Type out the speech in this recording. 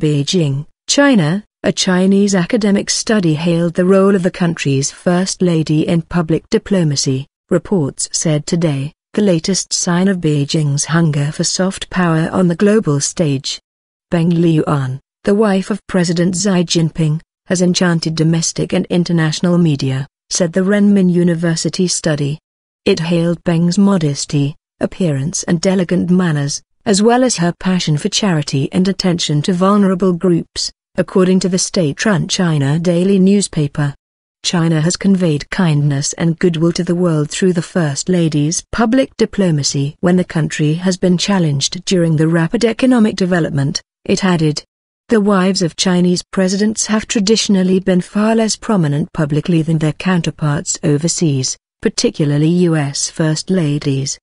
Beijing, China, a Chinese academic study hailed the role of the country's first lady in public diplomacy, reports said today, the latest sign of Beijing's hunger for soft power on the global stage. Beng Liuan, the wife of President Xi Jinping, has enchanted domestic and international media, said the Renmin University study. It hailed Beng's modesty, appearance and elegant manners, as well as her passion for charity and attention to vulnerable groups, according to the state-run China Daily newspaper. China has conveyed kindness and goodwill to the world through the First Lady's public diplomacy. When the country has been challenged during the rapid economic development, it added. The wives of Chinese presidents have traditionally been far less prominent publicly than their counterparts overseas, particularly U.S. First Ladies.